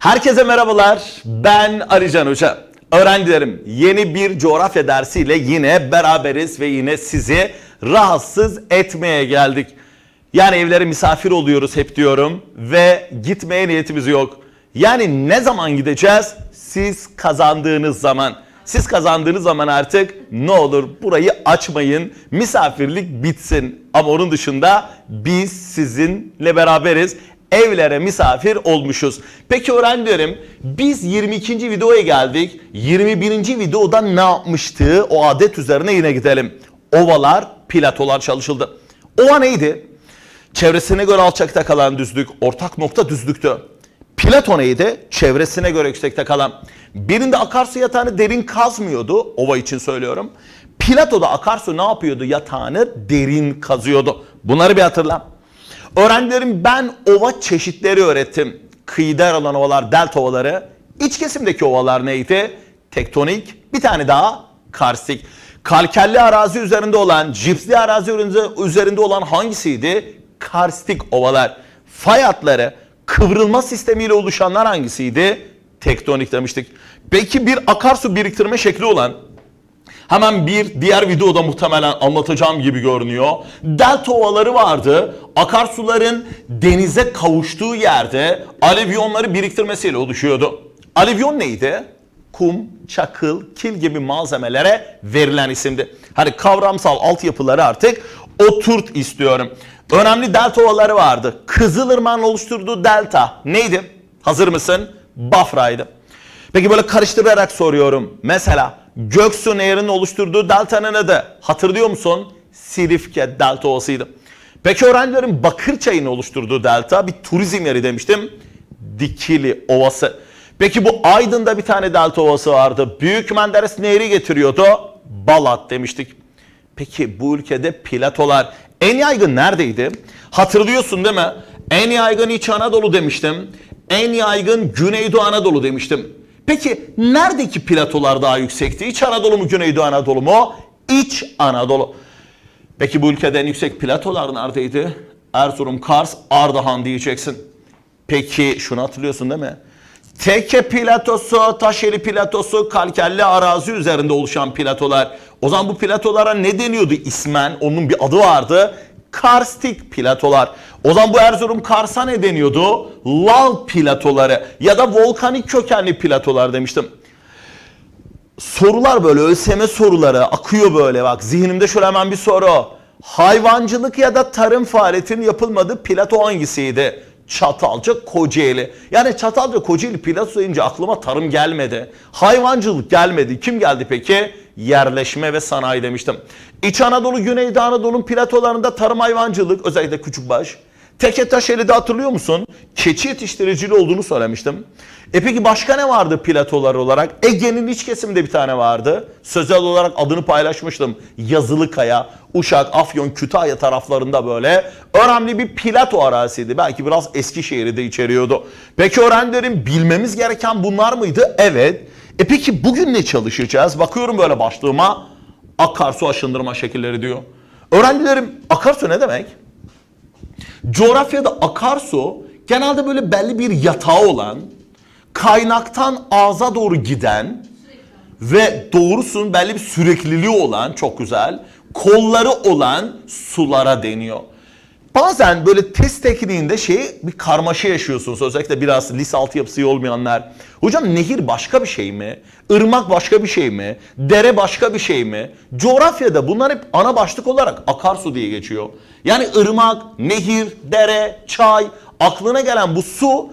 Herkese merhabalar. Ben Arican Hoca. Öğrencilerim yeni bir coğrafya dersiyle yine beraberiz ve yine sizi rahatsız etmeye geldik. Yani evlere misafir oluyoruz hep diyorum ve gitmeye niyetimiz yok. Yani ne zaman gideceğiz? Siz kazandığınız zaman. Siz kazandığınız zaman artık ne olur burayı açmayın. Misafirlik bitsin. Ama onun dışında biz sizinle beraberiz evlere misafir olmuşuz. Peki öğrencilerim biz 22. videoya geldik. 21. videoda ne yapmıştı? O adet üzerine yine gidelim. Ovalar, platolar çalışıldı. Ova neydi? Çevresine göre alçakta kalan düzlük, ortak nokta düzlüktü. Plato neydi? Çevresine göre yüksekte kalan. Birinde akarsu yatağını derin kazmıyordu. Ova için söylüyorum. Plato da akarsu ne yapıyordu? Yatağını derin kazıyordu. Bunları bir hatırla. Öğrencilerim ben ova çeşitleri öğrettim. Kıyıda olan ovalar, delta ovaları. İç kesimdeki ovalar neydi? Tektonik, bir tane daha karstik. Kalkelli arazi üzerinde olan, cipsli arazi üzerinde olan hangisiydi? Karstik ovalar. Fay hatları, kıvrılma sistemiyle oluşanlar hangisiydi? Tektonik demiştik. Peki bir akarsu biriktirme şekli olan Hemen bir diğer videoda muhtemelen anlatacağım gibi görünüyor. Delta ovaları vardı. Akarsuların denize kavuştuğu yerde alivyonları biriktirmesiyle oluşuyordu. Alivyon neydi? Kum, çakıl, kil gibi malzemelere verilen isimdi. Hani kavramsal altyapıları artık oturt istiyorum. Önemli delta ovaları vardı. Kızılırman'ın oluşturduğu delta neydi? Hazır mısın? Bafra'ydı. Peki böyle karıştırarak soruyorum. Mesela Göksu Nehri'nin oluşturduğu deltanın adı hatırlıyor musun? Sirifke delta olsaydı. Peki öğrencilerin Bakırçay'ın oluşturduğu delta bir turizm yeri demiştim. Dikili Ovası. Peki bu Aydın'da bir tane delta ovası vardı. Büyük Menderes Nehri getiriyordu. Balat demiştik. Peki bu ülkede platolar en yaygın neredeydi? Hatırlıyorsun değil mi? En yaygın İç Anadolu demiştim. En yaygın Güneydoğu Anadolu demiştim. Peki neredeki platolar daha yüksekti? İç Anadolu mu Güneydoğu Anadolu mu? İç Anadolu. Peki bu ülkeden yüksek platolar neredeydi? Erzurum, Kars, Ardahan diyeceksin. Peki şunu hatırlıyorsun değil mi? Teke platosu, Taşeli platosu, kalkelli arazi üzerinde oluşan platolar. O zaman bu platolara ne deniyordu ismen? Onun bir adı vardı karstik platolar. O zaman bu Erzurum Kars'a ne deniyordu? Lal platoları ya da volkanik kökenli platolar demiştim. Sorular böyle ÖSYM soruları akıyor böyle bak zihnimde şöyle hemen bir soru. Hayvancılık ya da tarım faaliyetinin yapılmadığı plato hangisiydi? Çatalca Kocaeli. Yani Çatalca Kocaeli plato deyince aklıma tarım gelmedi. Hayvancılık gelmedi. Kim geldi peki? yerleşme ve sanayi demiştim. İç Anadolu, Güneydoğu Anadolu'nun platolarında tarım hayvancılık özellikle küçükbaş. Teke Taşeli'de hatırlıyor musun? Keçi yetiştiriciliği olduğunu söylemiştim. E peki başka ne vardı platolar olarak? Ege'nin iç kesiminde bir tane vardı. Sözel olarak adını paylaşmıştım. Yazılıkaya, Uşak, Afyon, Kütahya taraflarında böyle önemli bir plato arasıydı. Belki biraz Eskişehir'i de içeriyordu. Peki öğrencilerin bilmemiz gereken bunlar mıydı? Evet. E peki bugün ne çalışacağız? Bakıyorum böyle başlığıma akarsu aşındırma şekilleri diyor. Öğrencilerim akarsu ne demek? Coğrafyada akarsu genelde böyle belli bir yatağı olan, kaynaktan ağza doğru giden ve doğrusun belli bir sürekliliği olan, çok güzel, kolları olan sulara deniyor. Bazen böyle test tekniğinde şeyi bir karmaşa yaşıyorsunuz. Özellikle biraz lise altı yapısı olmayanlar. Hocam nehir başka bir şey mi? Irmak başka bir şey mi? Dere başka bir şey mi? Coğrafyada bunlar hep ana başlık olarak akarsu diye geçiyor. Yani ırmak, nehir, dere, çay, aklına gelen bu su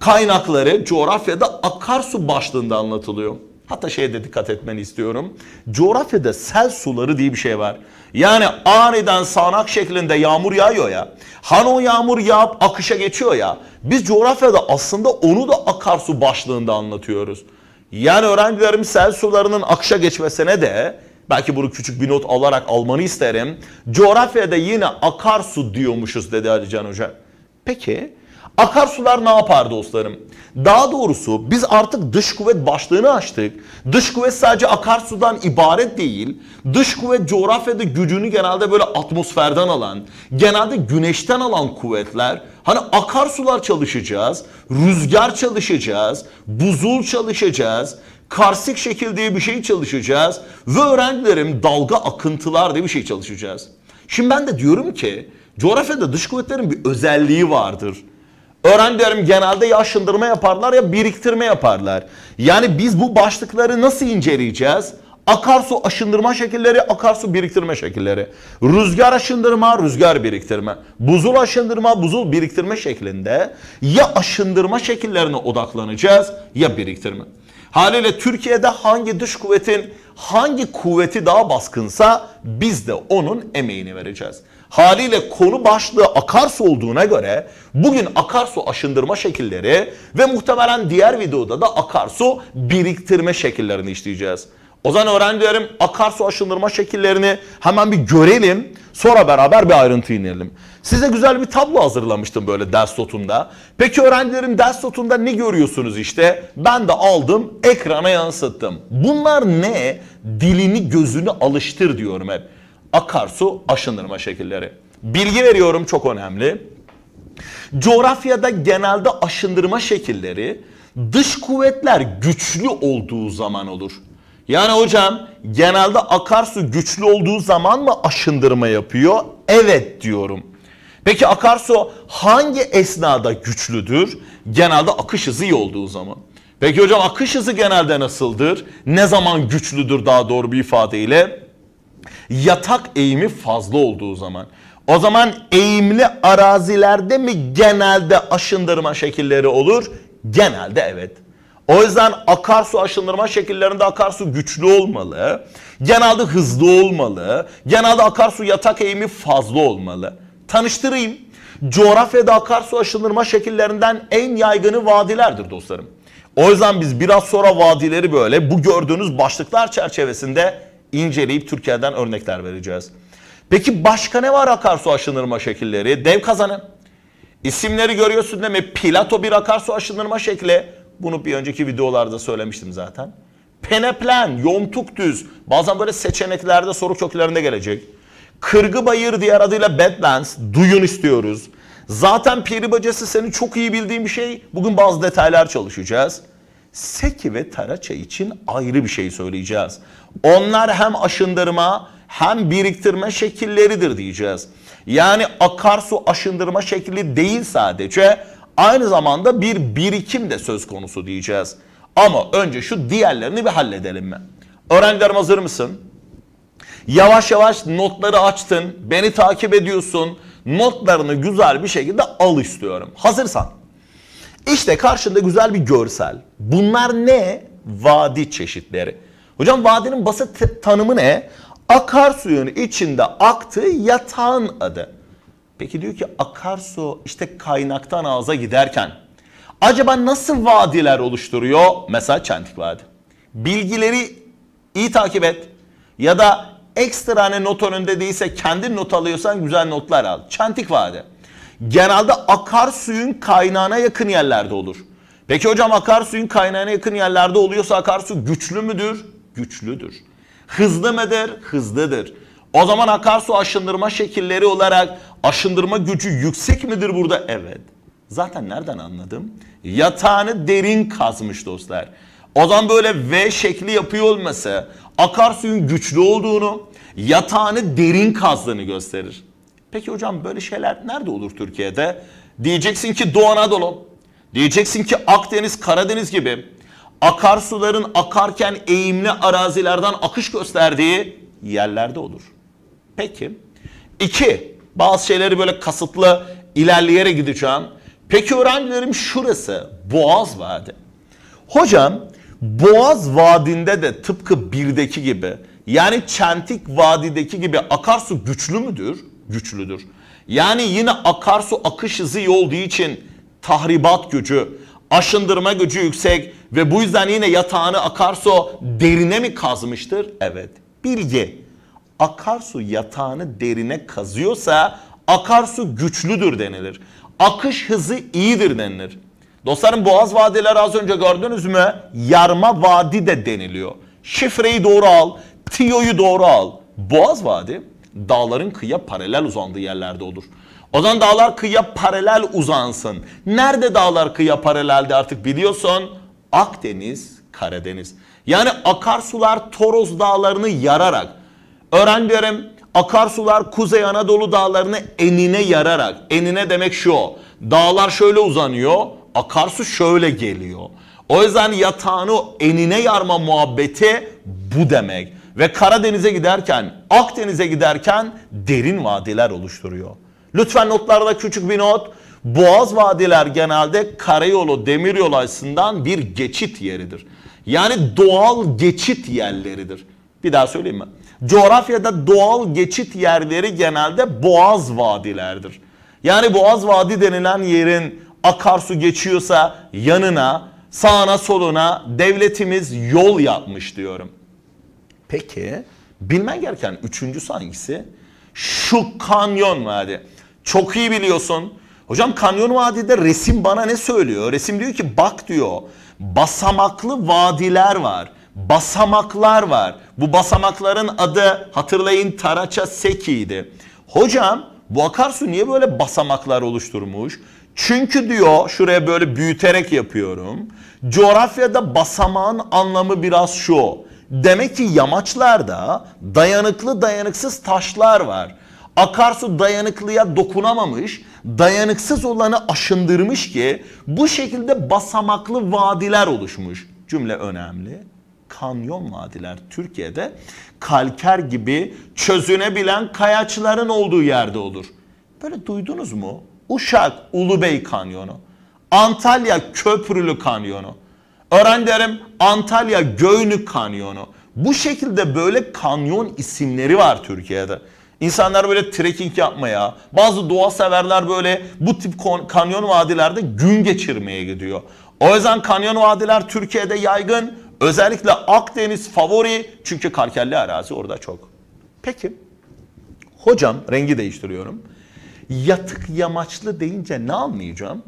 kaynakları coğrafyada akarsu başlığında anlatılıyor. Hatta şeye de dikkat etmeni istiyorum. Coğrafyada sel suları diye bir şey var. Yani aniden sağanak şeklinde yağmur yağıyor ya. Hani o yağmur yağıp akışa geçiyor ya. Biz coğrafyada aslında onu da akarsu başlığında anlatıyoruz. Yani öğrencilerim sel sularının akışa geçmesine de belki bunu küçük bir not alarak almanı isterim. Coğrafyada yine akarsu diyormuşuz dedi Ali Can Hoca. Peki Akarsular ne yapar dostlarım? Daha doğrusu biz artık dış kuvvet başlığını açtık. Dış kuvvet sadece akarsudan ibaret değil. Dış kuvvet coğrafyada gücünü genelde böyle atmosferden alan, genelde güneşten alan kuvvetler. Hani akarsular çalışacağız, rüzgar çalışacağız, buzul çalışacağız, karsik şekil diye bir şey çalışacağız ve öğrencilerim dalga akıntılar diye bir şey çalışacağız. Şimdi ben de diyorum ki coğrafyada dış kuvvetlerin bir özelliği vardır. Öğrencilerim genelde ya aşındırma yaparlar ya biriktirme yaparlar. Yani biz bu başlıkları nasıl inceleyeceğiz? Akarsu aşındırma şekilleri, akarsu biriktirme şekilleri. Rüzgar aşındırma, rüzgar biriktirme. Buzul aşındırma, buzul biriktirme şeklinde ya aşındırma şekillerine odaklanacağız ya biriktirme. Haliyle Türkiye'de hangi dış kuvvetin hangi kuvveti daha baskınsa biz de onun emeğini vereceğiz haliyle konu başlığı akarsu olduğuna göre bugün akarsu aşındırma şekilleri ve muhtemelen diğer videoda da akarsu biriktirme şekillerini işleyeceğiz. O zaman öğrencilerim akarsu aşındırma şekillerini hemen bir görelim. Sonra beraber bir ayrıntı inelim. Size güzel bir tablo hazırlamıştım böyle ders notunda. Peki öğrencilerim ders notunda ne görüyorsunuz işte? Ben de aldım ekrana yansıttım. Bunlar ne? Dilini gözünü alıştır diyorum hep akarsu aşındırma şekilleri. Bilgi veriyorum çok önemli. Coğrafyada genelde aşındırma şekilleri dış kuvvetler güçlü olduğu zaman olur. Yani hocam genelde akarsu güçlü olduğu zaman mı aşındırma yapıyor? Evet diyorum. Peki akarsu hangi esnada güçlüdür? Genelde akış hızı iyi olduğu zaman. Peki hocam akış hızı genelde nasıldır? Ne zaman güçlüdür daha doğru bir ifadeyle? Yatak eğimi fazla olduğu zaman. O zaman eğimli arazilerde mi genelde aşındırma şekilleri olur? Genelde evet. O yüzden akarsu aşındırma şekillerinde akarsu güçlü olmalı. Genelde hızlı olmalı. Genelde akarsu yatak eğimi fazla olmalı. Tanıştırayım. Coğrafyada akarsu aşındırma şekillerinden en yaygını vadilerdir dostlarım. O yüzden biz biraz sonra vadileri böyle bu gördüğünüz başlıklar çerçevesinde inceleyip Türkiye'den örnekler vereceğiz. Peki başka ne var akarsu aşınırma şekilleri? Dev kazanı. İsimleri görüyorsun değil mi? Plato bir akarsu aşınırma şekli. Bunu bir önceki videolarda söylemiştim zaten. Peneplen, yontuk düz. Bazen böyle seçeneklerde soru köklerinde gelecek. Kırgı bayır diğer adıyla Badlands. Duyun istiyoruz. Zaten peri bacası seni çok iyi bildiğin bir şey. Bugün bazı detaylar çalışacağız. Seki ve Taraça için ayrı bir şey söyleyeceğiz. Onlar hem aşındırma hem biriktirme şekilleridir diyeceğiz. Yani akarsu aşındırma şekli değil sadece aynı zamanda bir birikim de söz konusu diyeceğiz. Ama önce şu diğerlerini bir halledelim mi? Öğrencilerim hazır mısın? Yavaş yavaş notları açtın, beni takip ediyorsun. Notlarını güzel bir şekilde al istiyorum. Hazırsan. İşte karşında güzel bir görsel. Bunlar ne? Vadi çeşitleri. Hocam vadinin basit tanımı ne? Akarsuyun içinde aktığı yatağın adı. Peki diyor ki akarsu işte kaynaktan ağza giderken acaba nasıl vadiler oluşturuyor? Mesela Çentik Vadi. Bilgileri iyi takip et ya da ekstra ekstrane not önünde değilse kendi not alıyorsan güzel notlar al. Çentik Vadi genelde akarsuyun kaynağına yakın yerlerde olur. Peki hocam akarsuyun kaynağına yakın yerlerde oluyorsa akarsu güçlü müdür? Güçlüdür. Hızlı mıdır? Hızlıdır. O zaman akarsu aşındırma şekilleri olarak aşındırma gücü yüksek midir burada? Evet. Zaten nereden anladım? Yatağını derin kazmış dostlar. O zaman böyle V şekli yapıyor olması akarsuyun güçlü olduğunu, yatağını derin kazdığını gösterir. Peki hocam böyle şeyler nerede olur Türkiye'de? Diyeceksin ki Doğu Anadolu, diyeceksin ki Akdeniz, Karadeniz gibi akarsuların akarken eğimli arazilerden akış gösterdiği yerlerde olur. Peki. İki, bazı şeyleri böyle kasıtlı ilerleyerek gideceğim. Peki öğrencilerim şurası Boğaz Vadi. Hocam Boğaz Vadi'nde de tıpkı birdeki gibi yani Çentik Vadi'deki gibi akarsu güçlü müdür? güçlüdür. Yani yine akarsu akış hızı iyi olduğu için tahribat gücü, aşındırma gücü yüksek ve bu yüzden yine yatağını akarsu derine mi kazmıştır? Evet. Bilgi. Akarsu yatağını derine kazıyorsa akarsu güçlüdür denilir. Akış hızı iyidir denilir. Dostlarım boğaz vadileri az önce gördünüz mü? Yarma vadi de deniliyor. Şifreyi doğru al, tiyoyu doğru al. Boğaz vadi Dağların kıyıya paralel uzandığı yerlerde olur. O zaman dağlar kıyıya paralel uzansın. Nerede dağlar kıyıya paralelde artık biliyorsun? Akdeniz, Karadeniz. Yani akarsular Toros dağlarını yararak. Öğren diyorum akarsular Kuzey Anadolu dağlarını enine yararak. Enine demek şu. Dağlar şöyle uzanıyor. Akarsu şöyle geliyor. O yüzden yatağını enine yarma muhabbeti bu demek ve Karadeniz'e giderken, Akdeniz'e giderken derin vadiler oluşturuyor. Lütfen notlarda küçük bir not. Boğaz vadiler genelde karayolu demiryolu açısından bir geçit yeridir. Yani doğal geçit yerleridir. Bir daha söyleyeyim mi? Coğrafyada doğal geçit yerleri genelde boğaz vadilerdir. Yani boğaz vadi denilen yerin akarsu geçiyorsa yanına, sağına soluna devletimiz yol yapmış diyorum. Peki bilmen gereken üçüncüsü hangisi? Şu kanyon vadi. Çok iyi biliyorsun. Hocam kanyon vadide resim bana ne söylüyor? Resim diyor ki bak diyor basamaklı vadiler var. Basamaklar var. Bu basamakların adı hatırlayın Taraça Seki'ydi. Hocam bu akarsu niye böyle basamaklar oluşturmuş? Çünkü diyor şuraya böyle büyüterek yapıyorum. Coğrafyada basamağın anlamı biraz şu. Demek ki yamaçlarda dayanıklı dayanıksız taşlar var. Akarsu dayanıklıya dokunamamış, dayanıksız olanı aşındırmış ki bu şekilde basamaklı vadiler oluşmuş. Cümle önemli. Kanyon vadiler Türkiye'de kalker gibi çözünebilen kayaçların olduğu yerde olur. Böyle duydunuz mu? Uşak Ulubey Kanyonu, Antalya Köprülü Kanyonu. Örneğin derim Antalya Göynük Kanyonu. Bu şekilde böyle kanyon isimleri var Türkiye'de. İnsanlar böyle trekking yapmaya, bazı doğa severler böyle bu tip kanyon vadilerde gün geçirmeye gidiyor. O yüzden kanyon vadiler Türkiye'de yaygın. Özellikle Akdeniz favori çünkü karkelli arazi orada çok. Peki hocam rengi değiştiriyorum. Yatık yamaçlı deyince ne anlayacağım?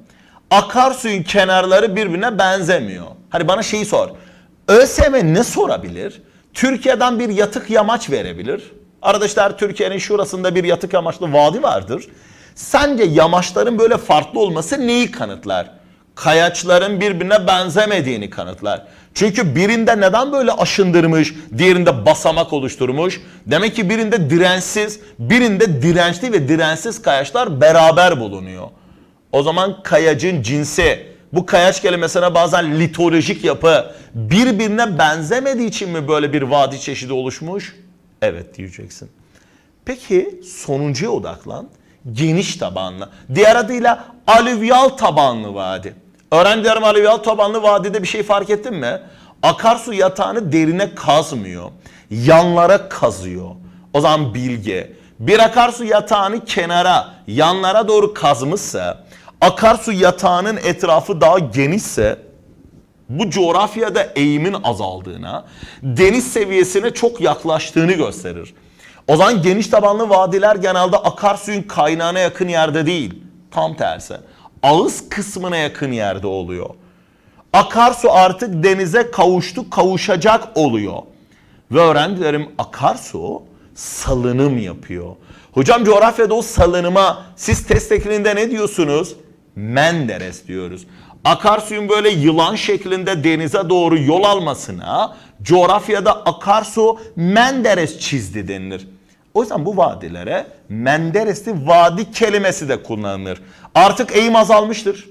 akarsuyun kenarları birbirine benzemiyor. Hani bana şeyi sor. ÖSYM ne sorabilir? Türkiye'den bir yatık yamaç verebilir. Arkadaşlar Türkiye'nin şurasında bir yatık yamaçlı vadi vardır. Sence yamaçların böyle farklı olması neyi kanıtlar? Kayaçların birbirine benzemediğini kanıtlar. Çünkü birinde neden böyle aşındırmış, diğerinde basamak oluşturmuş? Demek ki birinde dirensiz, birinde dirençli ve dirensiz kayaçlar beraber bulunuyor. O zaman kayacın cinsi, bu kayaç kelimesine bazen litolojik yapı birbirine benzemediği için mi böyle bir vadi çeşidi oluşmuş? Evet diyeceksin. Peki sonuncuya odaklan. Geniş tabanlı. Diğer adıyla alüvyal tabanlı vadi. Öğrendiğim alüvyal tabanlı vadide bir şey fark ettin mi? Akarsu yatağını derine kazmıyor. Yanlara kazıyor. O zaman bilge. Bir akarsu yatağını kenara, yanlara doğru kazmışsa Akarsu yatağının etrafı daha genişse bu coğrafyada eğimin azaldığına, deniz seviyesine çok yaklaştığını gösterir. O zaman geniş tabanlı vadiler genelde akarsuyun kaynağına yakın yerde değil, tam tersi. Ağız kısmına yakın yerde oluyor. Akarsu artık denize kavuştu, kavuşacak oluyor. Ve öğrencilerim akarsu salınım yapıyor. Hocam coğrafyada o salınıma siz test ne diyorsunuz? Menderes diyoruz. Akarsuyun böyle yılan şeklinde denize doğru yol almasına coğrafyada akarsu Menderes çizdi denilir. O yüzden bu vadilere Menderesli vadi kelimesi de kullanılır. Artık eğim azalmıştır.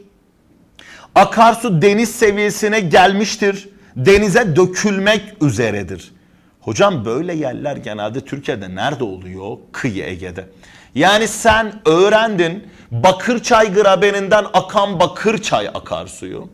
Akarsu deniz seviyesine gelmiştir. Denize dökülmek üzeredir. Hocam böyle yerler genelde Türkiye'de nerede oluyor? Kıyı Ege'de. Yani sen öğrendin Bakırçay grabeninden akan Bakırçay suyu,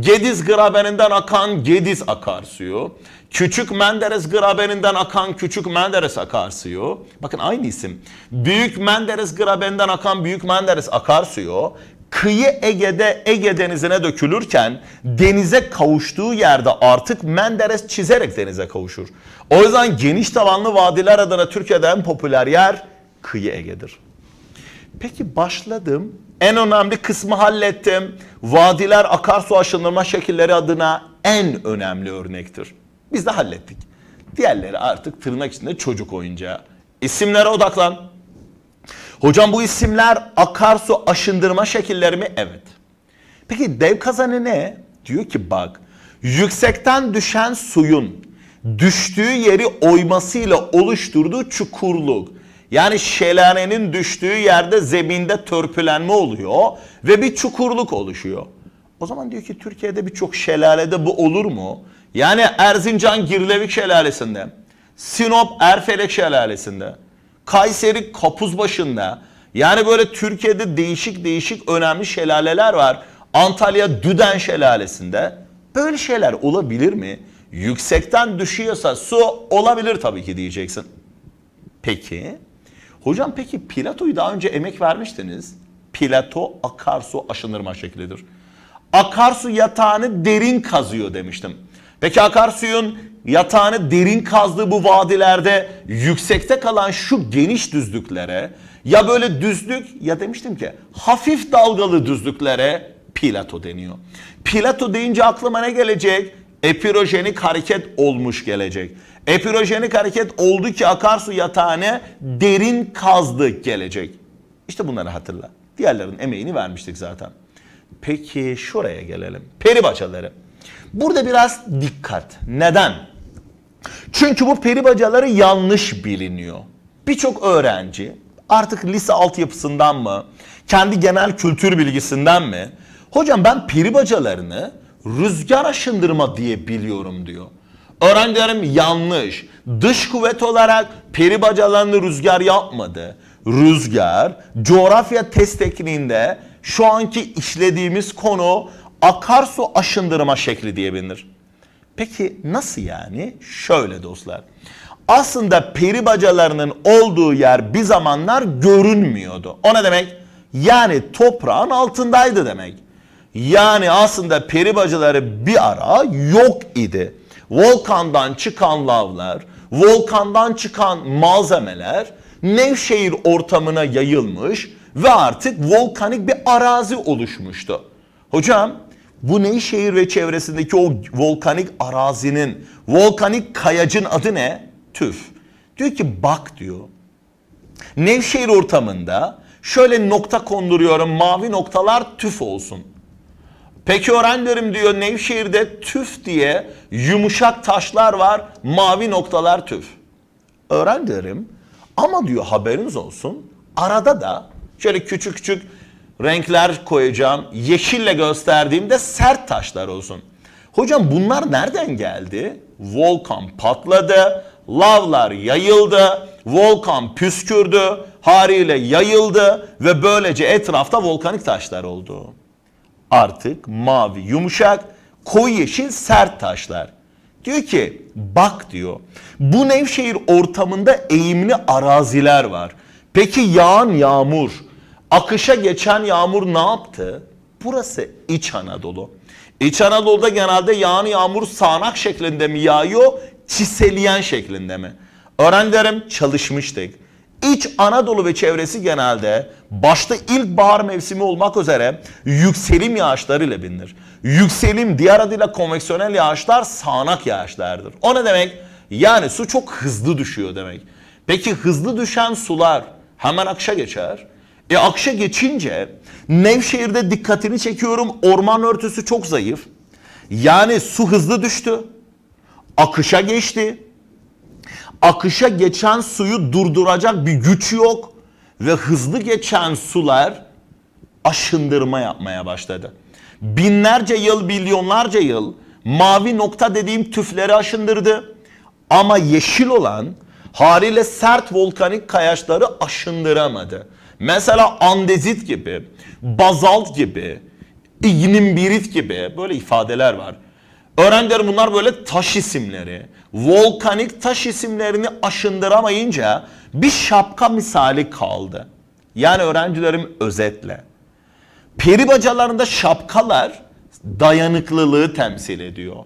Gediz grabeninden akan Gediz akar suyu, Küçük Menderes grabeninden akan Küçük Menderes akar suyu. bakın aynı isim, Büyük Menderes grabeninden akan Büyük Menderes akar suyu. kıyı Ege'de Ege denizine dökülürken denize kavuştuğu yerde artık Menderes çizerek denize kavuşur. O yüzden geniş tavanlı vadiler adına Türkiye'de en popüler yer kıyı Ege'dir. Peki başladım. En önemli kısmı hallettim. Vadiler akarsu aşındırma şekilleri adına en önemli örnektir. Biz de hallettik. Diğerleri artık tırnak içinde çocuk oyuncağı. İsimlere odaklan. Hocam bu isimler akarsu aşındırma şekilleri mi? Evet. Peki dev kazanı ne? Diyor ki bak yüksekten düşen suyun düştüğü yeri oymasıyla oluşturduğu çukurluk. Yani şelalenin düştüğü yerde zeminde törpülenme oluyor ve bir çukurluk oluşuyor. O zaman diyor ki Türkiye'de birçok şelalede bu olur mu? Yani Erzincan Girlevik Şelalesi'nde, Sinop Erfelek Şelalesi'nde, Kayseri Kapuz başında, yani böyle Türkiye'de değişik değişik önemli şelaleler var. Antalya Düden Şelalesi'nde böyle şeyler olabilir mi? Yüksekten düşüyorsa su olabilir tabii ki diyeceksin. Peki Hocam peki Plato'yu daha önce emek vermiştiniz. Plato akarsu aşınırma şeklidir. Akarsu yatağını derin kazıyor demiştim. Peki akarsuyun yatağını derin kazdığı bu vadilerde yüksekte kalan şu geniş düzlüklere ya böyle düzlük ya demiştim ki hafif dalgalı düzlüklere Plato deniyor. Plato deyince aklıma ne gelecek? Epirojenik hareket olmuş gelecek. Epirojenik hareket oldu ki akarsu yatağına derin kazdı gelecek. İşte bunları hatırla. Diğerlerin emeğini vermiştik zaten. Peki şuraya gelelim. Peri bacaları. Burada biraz dikkat. Neden? Çünkü bu peri bacaları yanlış biliniyor. Birçok öğrenci artık lise altyapısından mı, kendi genel kültür bilgisinden mi? Hocam ben peri bacalarını rüzgar aşındırma diye biliyorum diyor. Öğrencilerim yanlış. Dış kuvvet olarak peri bacalarını rüzgar yapmadı. Rüzgar coğrafya test tekniğinde şu anki işlediğimiz konu akarsu aşındırma şekli diye bilinir. Peki nasıl yani? Şöyle dostlar. Aslında peri bacalarının olduğu yer bir zamanlar görünmüyordu. O ne demek? Yani toprağın altındaydı demek. Yani aslında peri bacaları bir ara yok idi volkandan çıkan lavlar, volkandan çıkan malzemeler Nevşehir ortamına yayılmış ve artık volkanik bir arazi oluşmuştu. Hocam bu Nevşehir ve çevresindeki o volkanik arazinin, volkanik kayacın adı ne? Tüf. Diyor ki bak diyor. Nevşehir ortamında şöyle nokta konduruyorum mavi noktalar tüf olsun. Peki öğrencilerim diyor Nevşehir'de tüf diye yumuşak taşlar var. Mavi noktalar tüf. Öğrencilerim ama diyor haberiniz olsun arada da şöyle küçük küçük renkler koyacağım. Yeşille gösterdiğimde sert taşlar olsun. Hocam bunlar nereden geldi? Volkan patladı, lavlar yayıldı, volkan püskürdü, haliyle yayıldı ve böylece etrafta volkanik taşlar oldu artık mavi yumuşak, koyu yeşil sert taşlar. Diyor ki bak diyor bu Nevşehir ortamında eğimli araziler var. Peki yağan yağmur, akışa geçen yağmur ne yaptı? Burası İç Anadolu. İç Anadolu'da genelde yağan yağmur sağanak şeklinde mi yağıyor, çiseleyen şeklinde mi? Öğrencilerim çalışmıştık. İç Anadolu ve çevresi genelde başta ilk bahar mevsimi olmak üzere yükselim yağışları ile bilinir. Yükselim diğer adıyla konveksiyonel yağışlar sağanak yağışlardır. O ne demek? Yani su çok hızlı düşüyor demek. Peki hızlı düşen sular hemen akşa geçer. E akşa geçince Nevşehir'de dikkatini çekiyorum orman örtüsü çok zayıf. Yani su hızlı düştü. Akışa geçti akışa geçen suyu durduracak bir güç yok ve hızlı geçen sular aşındırma yapmaya başladı. Binlerce yıl, milyonlarca yıl mavi nokta dediğim tüfleri aşındırdı. Ama yeşil olan haliyle sert volkanik kayaçları aşındıramadı. Mesela andezit gibi, bazalt gibi, ignimbirit gibi böyle ifadeler var. Öğrenciler bunlar böyle taş isimleri volkanik taş isimlerini aşındıramayınca bir şapka misali kaldı. Yani öğrencilerim özetle. Peri bacalarında şapkalar dayanıklılığı temsil ediyor.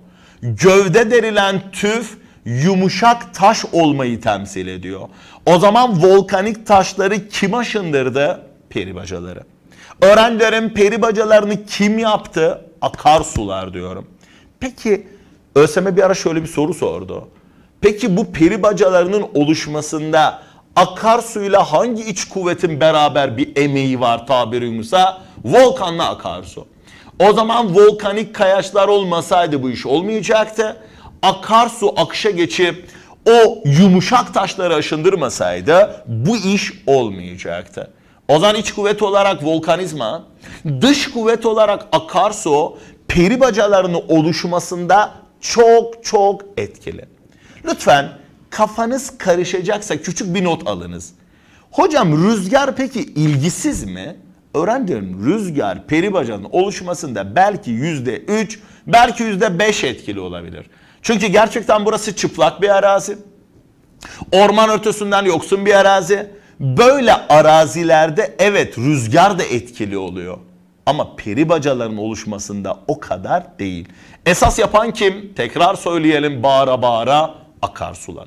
Gövde derilen tüf yumuşak taş olmayı temsil ediyor. O zaman volkanik taşları kim aşındırdı? Peri bacaları. Öğrencilerin peri bacalarını kim yaptı? Akarsular diyorum. Peki ÖSM bir ara şöyle bir soru sordu. Peki bu peri bacalarının oluşmasında akarsuyla hangi iç kuvvetin beraber bir emeği var tabiri umursa? Volkanlı akarsu. O zaman volkanik kayaçlar olmasaydı bu iş olmayacaktı. Akarsu akışa geçip o yumuşak taşları aşındırmasaydı bu iş olmayacaktı. O zaman iç kuvvet olarak volkanizma, dış kuvvet olarak akarsu peri bacalarının oluşmasında çok çok etkili. Lütfen kafanız karışacaksa küçük bir not alınız. Hocam rüzgar peki ilgisiz mi? Öğrendim rüzgar peri bacanın oluşmasında belki yüzde üç, belki yüzde beş etkili olabilir. Çünkü gerçekten burası çıplak bir arazi. Orman ötesinden yoksun bir arazi. Böyle arazilerde evet rüzgar da etkili oluyor. Ama peri bacaların oluşmasında o kadar değil. Esas yapan kim? Tekrar söyleyelim bağıra bağıra akarsular.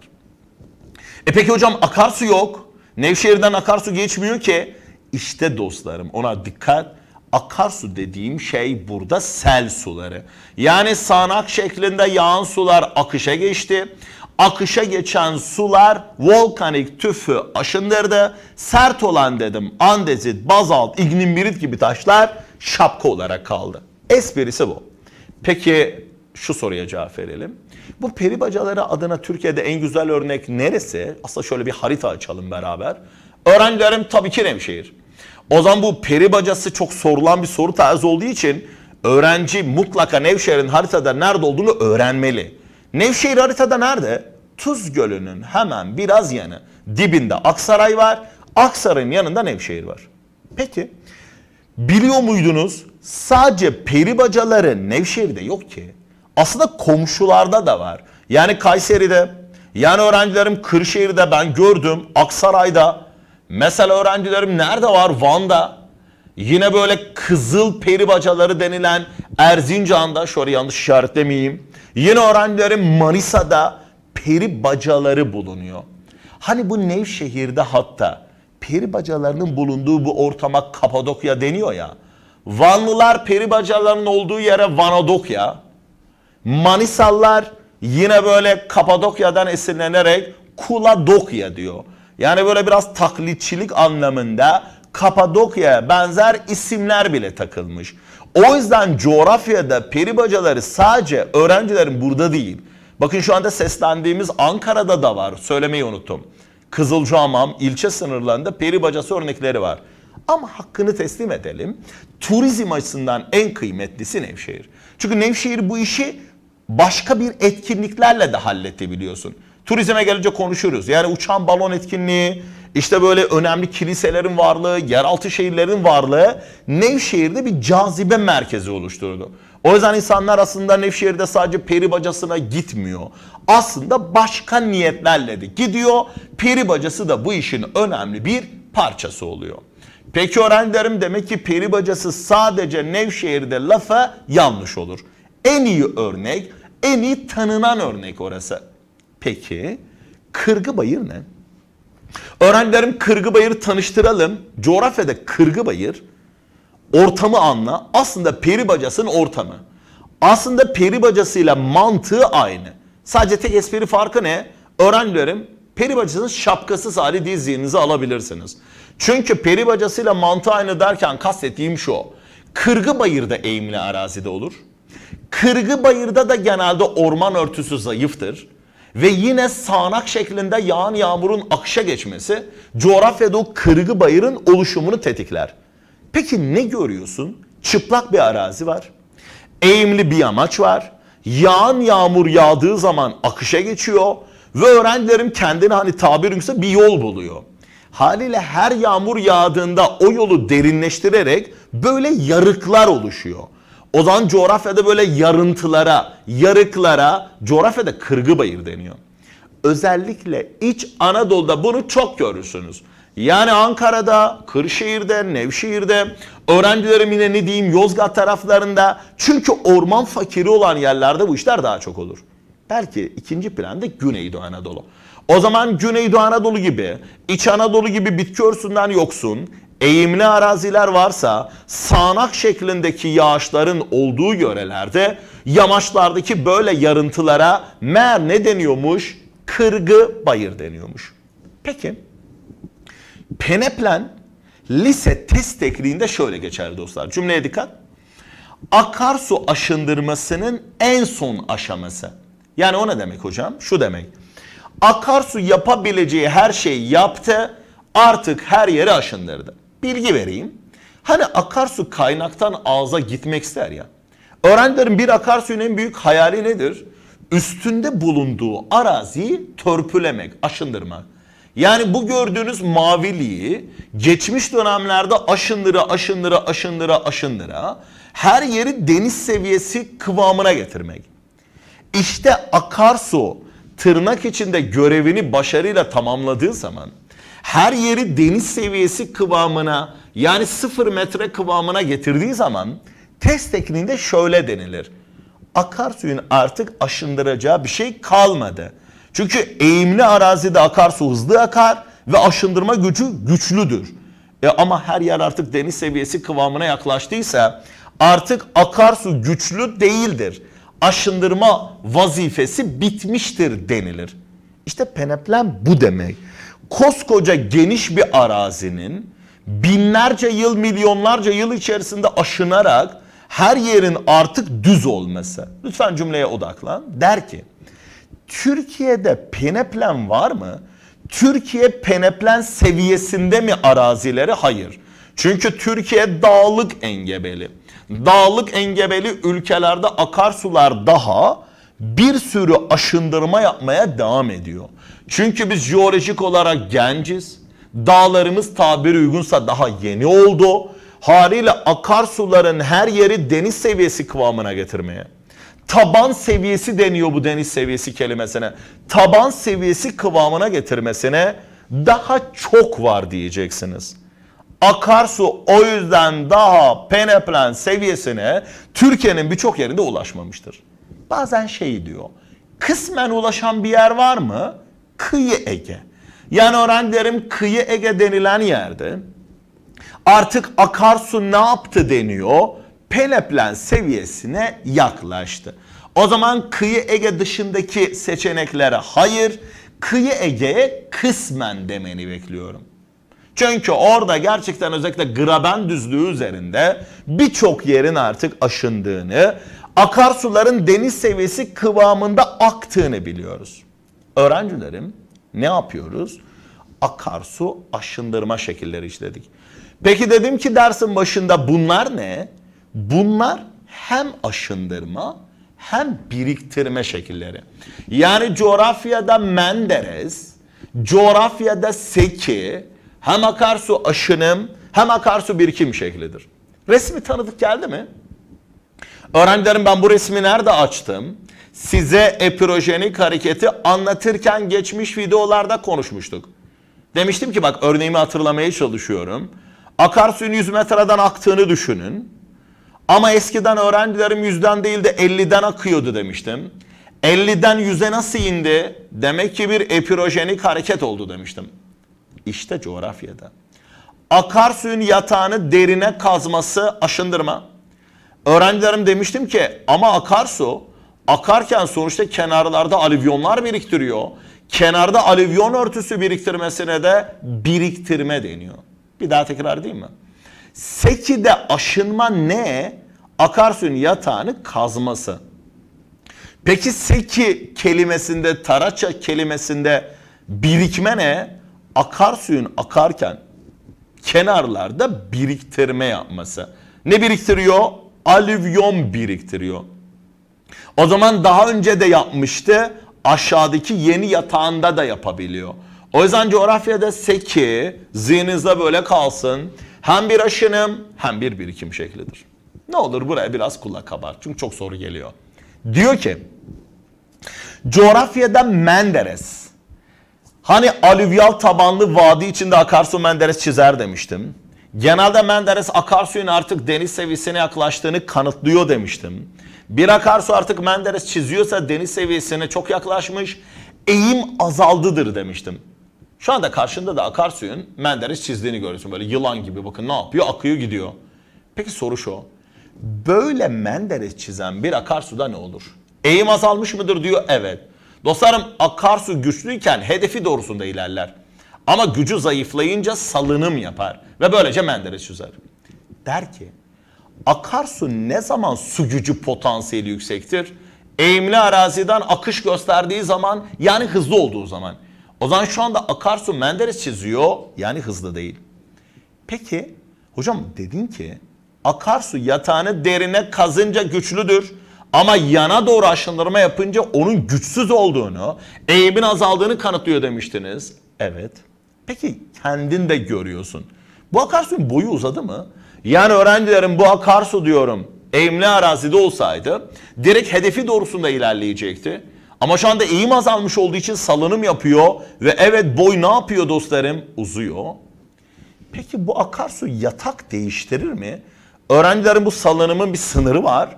E peki hocam akarsu yok. Nevşehir'den akarsu geçmiyor ki. İşte dostlarım ona dikkat. Akarsu dediğim şey burada sel suları. Yani sağanak şeklinde yağan sular akışa geçti. Akışa geçen sular volkanik tüfü aşındırdı. Sert olan dedim andezit, bazalt, ignimbirit gibi taşlar şapka olarak kaldı. Esprisi bu. Peki şu soruya cevap verelim. Bu peri bacaları adına Türkiye'de en güzel örnek neresi? Aslında şöyle bir harita açalım beraber. Öğrencilerim tabii ki Nevşehir. O zaman bu peri bacası çok sorulan bir soru tarzı olduğu için öğrenci mutlaka Nevşehir'in haritada nerede olduğunu öğrenmeli. Nevşehir haritada nerede? Tuz Gölü'nün hemen biraz yanı dibinde Aksaray var. Aksaray'ın yanında Nevşehir var. Peki Biliyor muydunuz? Sadece peri bacaları Nevşehir'de yok ki. Aslında komşularda da var. Yani Kayseri'de, yani öğrencilerim Kırşehir'de ben gördüm, Aksaray'da. Mesela öğrencilerim nerede var? Van'da. Yine böyle kızıl peri bacaları denilen Erzincan'da, şöyle yanlış işaretlemeyeyim. Yine öğrencilerim Manisa'da peri bacaları bulunuyor. Hani bu Nevşehir'de hatta peri bacalarının bulunduğu bu ortama Kapadokya deniyor ya. Vanlılar peri bacalarının olduğu yere Vanadokya. Manisallar yine böyle Kapadokya'dan esinlenerek Kuladokya diyor. Yani böyle biraz taklitçilik anlamında Kapadokya'ya benzer isimler bile takılmış. O yüzden coğrafyada peri bacaları sadece öğrencilerin burada değil. Bakın şu anda seslendiğimiz Ankara'da da var. Söylemeyi unuttum. Kızılcahamam ilçe sınırlarında peri bacası örnekleri var. Ama hakkını teslim edelim. Turizm açısından en kıymetlisi Nevşehir. Çünkü Nevşehir bu işi başka bir etkinliklerle de halledebiliyorsun. Turizme gelince konuşuruz. Yani uçan balon etkinliği, işte böyle önemli kiliselerin varlığı, yeraltı şehirlerin varlığı Nevşehir'de bir cazibe merkezi oluşturdu. O yüzden insanlar aslında Nevşehir'de sadece peri bacasına gitmiyor. Aslında başka niyetlerle de gidiyor. Peri bacası da bu işin önemli bir parçası oluyor. Peki öğrencilerim demek ki peri bacası sadece Nevşehir'de lafa yanlış olur. En iyi örnek, en iyi tanınan örnek orası. Peki Kırgıbayır ne? Öğrencilerim Kırgıbayır tanıştıralım. Coğrafyada Kırgıbayır ortamı anla. Aslında peri bacasının ortamı. Aslında peri bacasıyla mantığı aynı. Sadece tek espri farkı ne? Öğrencilerim peri bacasının şapkasız hali diye alabilirsiniz. Çünkü peri bacasıyla mantığı aynı derken kastettiğim şu. Kırgı bayırda eğimli arazide olur. Kırgı bayırda da genelde orman örtüsü zayıftır. Ve yine sağanak şeklinde yağan yağmurun akışa geçmesi coğrafyada o kırgı bayırın oluşumunu tetikler. Peki ne görüyorsun? Çıplak bir arazi var. Eğimli bir yamaç var. Yağan yağmur yağdığı zaman akışa geçiyor. Ve öğrencilerim kendini hani tabirimse bir yol buluyor. Haliyle her yağmur yağdığında o yolu derinleştirerek böyle yarıklar oluşuyor. O zaman coğrafyada böyle yarıntılara, yarıklara, coğrafyada kırgı bayır deniyor. Özellikle iç Anadolu'da bunu çok görürsünüz. Yani Ankara'da, Kırşehir'de, Nevşehir'de, öğrencilerim yine ne diyeyim Yozgat taraflarında. Çünkü orman fakiri olan yerlerde bu işler daha çok olur. Belki ikinci planda Güneydoğu Anadolu. O zaman Güneydoğu Anadolu gibi, İç Anadolu gibi bitki örsünden yoksun, eğimli araziler varsa sağanak şeklindeki yağışların olduğu yörelerde yamaçlardaki böyle yarıntılara mer ne deniyormuş? Kırgı bayır deniyormuş. Peki Peneplen lise test tekniğinde şöyle geçer dostlar. Cümleye dikkat. Akarsu aşındırmasının en son aşaması. Yani o ne demek hocam? Şu demek. Akarsu yapabileceği her şeyi yaptı. Artık her yeri aşındırdı. Bilgi vereyim. Hani akarsu kaynaktan ağza gitmek ister ya. Öğrencilerin bir akarsuyun en büyük hayali nedir? Üstünde bulunduğu araziyi törpülemek, aşındırmak. Yani bu gördüğünüz maviliği geçmiş dönemlerde aşındıra aşındıra aşındıra aşındıra her yeri deniz seviyesi kıvamına getirmek. İşte akarsu tırnak içinde görevini başarıyla tamamladığı zaman her yeri deniz seviyesi kıvamına yani sıfır metre kıvamına getirdiği zaman test tekniğinde şöyle denilir. Akarsuyun artık aşındıracağı bir şey kalmadı. Çünkü eğimli arazide akarsu hızlı akar ve aşındırma gücü güçlüdür. E ama her yer artık deniz seviyesi kıvamına yaklaştıysa artık akarsu güçlü değildir. Aşındırma vazifesi bitmiştir denilir. İşte peneplem bu demek. Koskoca geniş bir arazinin binlerce yıl, milyonlarca yıl içerisinde aşınarak her yerin artık düz olması. Lütfen cümleye odaklan. Der ki Türkiye'de peneplen var mı? Türkiye peneplen seviyesinde mi arazileri? Hayır. Çünkü Türkiye dağlık engebeli. Dağlık engebeli ülkelerde akarsular daha bir sürü aşındırma yapmaya devam ediyor. Çünkü biz jeolojik olarak genciz. Dağlarımız tabiri uygunsa daha yeni oldu. Haliyle akarsuların her yeri deniz seviyesi kıvamına getirmeye taban seviyesi deniyor bu deniz seviyesi kelimesine. Taban seviyesi kıvamına getirmesine daha çok var diyeceksiniz. Akarsu o yüzden daha peneplen seviyesine Türkiye'nin birçok yerinde ulaşmamıştır. Bazen şey diyor. Kısmen ulaşan bir yer var mı? Kıyı Ege. Yani öğren derim kıyı Ege denilen yerde artık akarsu ne yaptı deniyor? Peneplen seviyesine yaklaştı. O zaman kıyı Ege dışındaki seçeneklere hayır, kıyı Ege'ye kısmen demeni bekliyorum. Çünkü orada gerçekten özellikle Graben düzlüğü üzerinde birçok yerin artık aşındığını, akarsuların deniz seviyesi kıvamında aktığını biliyoruz. Öğrencilerim ne yapıyoruz? Akarsu aşındırma şekilleri işledik. Peki dedim ki dersin başında bunlar ne? Bunlar hem aşındırma hem biriktirme şekilleri. Yani coğrafyada Menderes, coğrafyada Seki hem akarsu aşınım hem akarsu birikim şeklidir. Resmi tanıdık geldi mi? Öğrencilerim ben bu resmi nerede açtım? Size epirojenik hareketi anlatırken geçmiş videolarda konuşmuştuk. Demiştim ki bak örneğimi hatırlamaya çalışıyorum. Akarsuyun 100 metreden aktığını düşünün. Ama eskiden öğrencilerim yüzden değil de 50'den akıyordu demiştim. 50'den 100'e nasıl indi? Demek ki bir epirojenik hareket oldu demiştim. İşte coğrafyada. Akarsuyun yatağını derine kazması aşındırma. Öğrencilerim demiştim ki ama akarsu akarken sonuçta kenarlarda alüvyonlar biriktiriyor. Kenarda alüvyon örtüsü biriktirmesine de biriktirme deniyor. Bir daha tekrar değil mi? Sekide aşınma ne? Akarsuyun yatağını kazması. Peki seki kelimesinde, taraça kelimesinde birikme ne? Akarsuyun akarken kenarlarda biriktirme yapması. Ne biriktiriyor? Alüvyon biriktiriyor. O zaman daha önce de yapmıştı. Aşağıdaki yeni yatağında da yapabiliyor. O yüzden coğrafyada seki zihninizde böyle kalsın. Hem bir aşınım hem bir birikim şeklidir. Ne olur buraya biraz kulak kabar. Çünkü çok soru geliyor. Diyor ki coğrafyada Menderes hani alüvyal tabanlı vadi içinde akarsu Menderes çizer demiştim. Genelde Menderes akarsuyun artık deniz seviyesine yaklaştığını kanıtlıyor demiştim. Bir akarsu artık Menderes çiziyorsa deniz seviyesine çok yaklaşmış, eğim azaldıdır demiştim. Şu anda karşında da akarsuyun Menderes çizdiğini görüyorsun. Böyle yılan gibi bakın ne yapıyor? Akıyor gidiyor. Peki soru şu. Böyle Menderes çizen bir akarsuda ne olur? Eğim azalmış mıdır diyor. Evet. Dostlarım akarsu güçlüyken hedefi doğrusunda ilerler. Ama gücü zayıflayınca salınım yapar. Ve böylece Menderes çizer. Der ki akarsu ne zaman su gücü potansiyeli yüksektir? Eğimli araziden akış gösterdiği zaman yani hızlı olduğu zaman. O zaman şu anda akarsu Menderes çiziyor. Yani hızlı değil. Peki hocam dedin ki akarsu yatağını derine kazınca güçlüdür. Ama yana doğru aşındırma yapınca onun güçsüz olduğunu, eğimin azaldığını kanıtlıyor demiştiniz. Evet. Peki kendin de görüyorsun. Bu akarsun boyu uzadı mı? Yani öğrencilerin bu akarsu diyorum eğimli arazide olsaydı direkt hedefi doğrusunda ilerleyecekti. Ama şu anda eğim azalmış olduğu için salınım yapıyor ve evet boy ne yapıyor dostlarım? Uzuyor. Peki bu akarsu yatak değiştirir mi? Öğrencilerin bu salınımın bir sınırı var.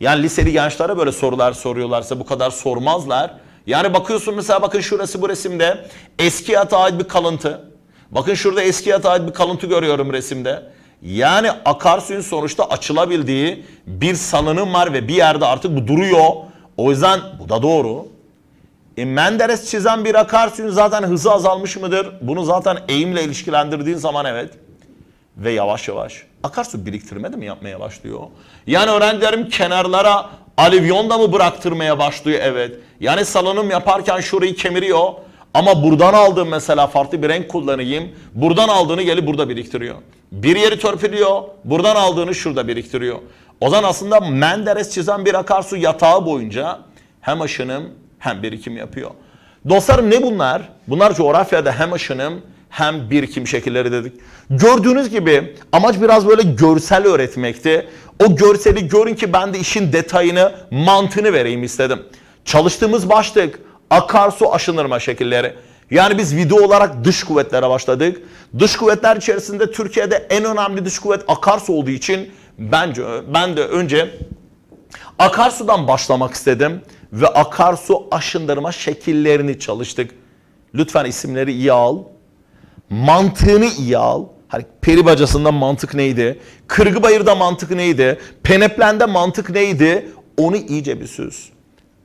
Yani liseli gençlere böyle sorular soruyorlarsa bu kadar sormazlar. Yani bakıyorsun mesela bakın şurası bu resimde eski yatağa ait bir kalıntı. Bakın şurada eski yatağa ait bir kalıntı görüyorum resimde. Yani akarsuyun sonuçta açılabildiği bir salınım var ve bir yerde artık bu duruyor o yüzden bu da doğru. E, Menderes çizen bir akarsuyun zaten hızı azalmış mıdır? Bunu zaten eğimle ilişkilendirdiğin zaman evet. Ve yavaş yavaş akarsu biriktirme de mi yapmaya başlıyor? Yani öğrencilerim kenarlara alivyon da mı bıraktırmaya başlıyor? Evet. Yani salonum yaparken şurayı kemiriyor. Ama buradan aldığım mesela farklı bir renk kullanayım. Buradan aldığını gelip burada biriktiriyor. Bir yeri törpülüyor. Buradan aldığını şurada biriktiriyor. Ozan aslında Menderes çizen bir akarsu yatağı boyunca hem aşınım hem birikim yapıyor. Dostlarım ne bunlar? Bunlar coğrafyada hem aşınım hem birikim şekilleri dedik. Gördüğünüz gibi amaç biraz böyle görsel öğretmekti. O görseli görün ki ben de işin detayını, mantığını vereyim istedim. Çalıştığımız başlık akarsu aşınırma şekilleri. Yani biz video olarak dış kuvvetlere başladık. Dış kuvvetler içerisinde Türkiye'de en önemli dış kuvvet akarsu olduğu için Bence ben de önce akarsudan başlamak istedim ve akarsu aşındırma şekillerini çalıştık. Lütfen isimleri iyi al. Mantığını iyi al. Hani peri bacasında mantık neydi? Kırgıbayır'da mantık neydi? Peneplen'de mantık neydi? Onu iyice bir süz.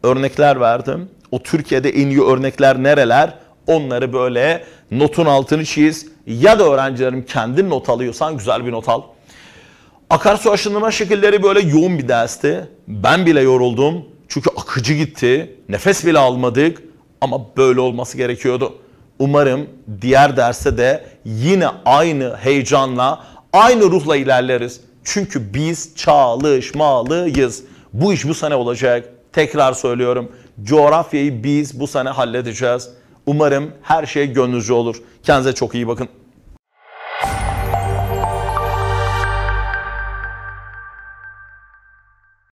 Örnekler verdim. O Türkiye'de en iyi örnekler nereler? Onları böyle notun altını çiz. Ya da öğrencilerim kendi not alıyorsan güzel bir not al. Akarsu aşınma şekilleri böyle yoğun bir dersti. Ben bile yoruldum. Çünkü akıcı gitti. Nefes bile almadık. Ama böyle olması gerekiyordu. Umarım diğer derse de yine aynı heyecanla, aynı ruhla ilerleriz. Çünkü biz çalışmalıyız. Bu iş bu sene olacak. Tekrar söylüyorum. Coğrafyayı biz bu sene halledeceğiz. Umarım her şey gönlünüzce olur. Kendinize çok iyi bakın.